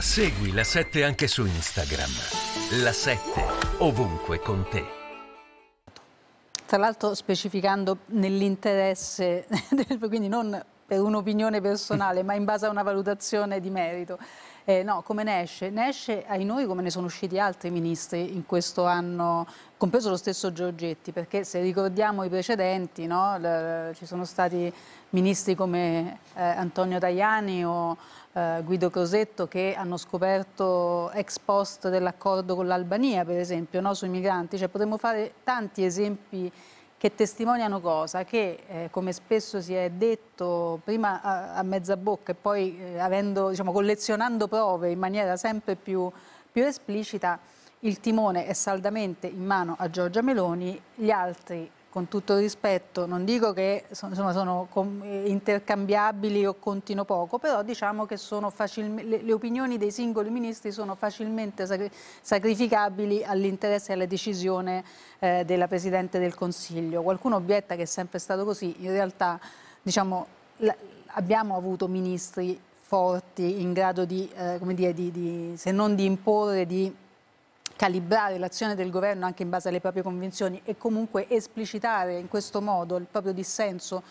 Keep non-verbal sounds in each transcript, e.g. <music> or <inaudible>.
Segui la 7 anche su Instagram. La 7 ovunque con te. Tra l'altro specificando nell'interesse, <laughs> quindi non per un'opinione personale, <laughs> ma in base a una valutazione di merito. Eh, no, come ne esce? Ne esce ai noi come ne sono usciti altri ministri in questo anno, compreso lo stesso Giorgetti, perché se ricordiamo i precedenti, no, le, ci sono stati ministri come eh, Antonio Tajani o eh, Guido Crosetto che hanno scoperto ex post dell'accordo con l'Albania, per esempio, no, sui migranti. Cioè, potremmo fare tanti esempi che testimoniano cosa? Che, eh, come spesso si è detto, prima a, a mezza bocca e poi eh, avendo, diciamo, collezionando prove in maniera sempre più, più esplicita, il timone è saldamente in mano a Giorgia Meloni, gli altri con tutto rispetto, non dico che insomma, sono eh, intercambiabili o contino poco, però diciamo che sono le, le, opinioni dei singoli ministri sono facilmente sacri sacrificabili all'interesse e alla decisione eh, della Presidente del Consiglio. Qualcuno obietta che è sempre stato così, in realtà diciamo, abbiamo avuto ministri forti in grado di, eh, dire, di, di se non di imporre, di calibrare l'azione del governo anche in base alle proprie convinzioni e comunque esplicitare in questo modo il proprio dissenso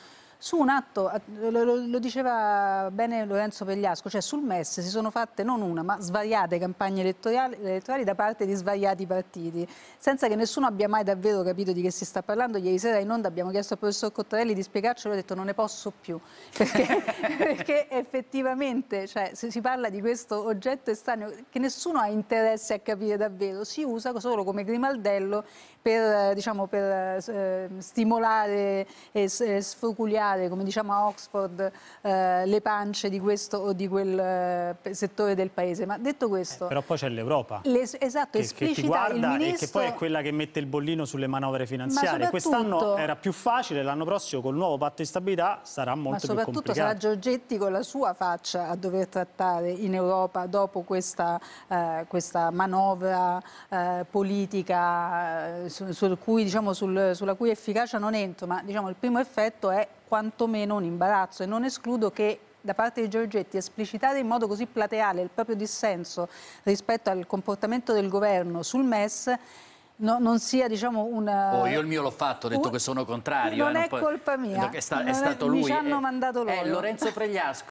su un atto, eh, lo, lo diceva bene Lorenzo Pegliasco, cioè sul MES si sono fatte non una ma svariate campagne elettorali, elettorali da parte di svariati partiti, senza che nessuno abbia mai davvero capito di che si sta parlando. Ieri sera in onda abbiamo chiesto al professor Cottarelli di spiegarcelo, ho detto non ne posso più, <laughs> perché, <laughs> perché effettivamente cioè, si parla di questo oggetto estraneo che nessuno ha interesse a capire davvero, si usa solo come grimaldello per, diciamo, per eh, stimolare e sfoculiare, come diciamo a Oxford, eh, le pance di questo o di quel eh, settore del paese. Ma detto questo... Eh, però poi c'è l'Europa. esatto, che, esplicita che ti guarda ministro... e che poi è quella che mette il bollino sulle manovre finanziarie. Ma Quest'anno era più facile, l'anno prossimo col nuovo patto di stabilità sarà molto più complicato. Ma soprattutto sarà Giorgetti con la sua faccia a dover trattare in Europa dopo questa, eh, questa manovra eh, politica eh, su, su cui, diciamo, sul, sulla cui efficacia non entro, ma diciamo, il primo effetto è quantomeno un imbarazzo e non escludo che da parte di Giorgetti esplicitare in modo così plateale il proprio dissenso rispetto al comportamento del governo sul MES No, non sia diciamo una... Oh, io il mio l'ho fatto, ho detto un... che sono contrario. Non, eh, non è poi... colpa mia. È, sta... è stato è... lui. Ci eh, hanno eh... mandato loro. Eh, Lorenzo Pregliasco.